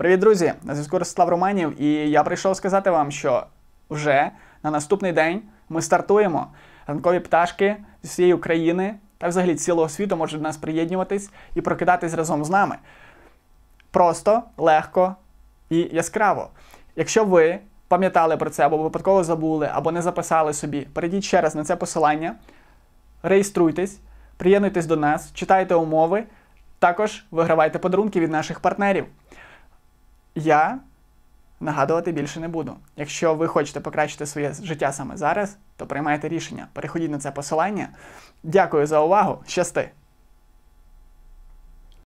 Привіт, друзі! На зв'язку Ростислав Романів, і я прийшов сказати вам, що вже на наступний день ми стартуємо. Ранкові пташки з всієї України та взагалі цілого світу можуть до нас приєднуватись і прокидатись разом з нами. Просто, легко і яскраво. Якщо ви пам'ятали про це, або випадково забули, або не записали собі, перейдіть ще раз на це посилання, реєструйтесь, приєднуйтесь до нас, читайте умови, також вигравайте подарунки від наших партнерів я нагадувати більше не буду. Якщо ви хочете покращити своє життя саме зараз, то приймайте рішення. Переходіть на це посилання. Дякую за увагу. Щасти!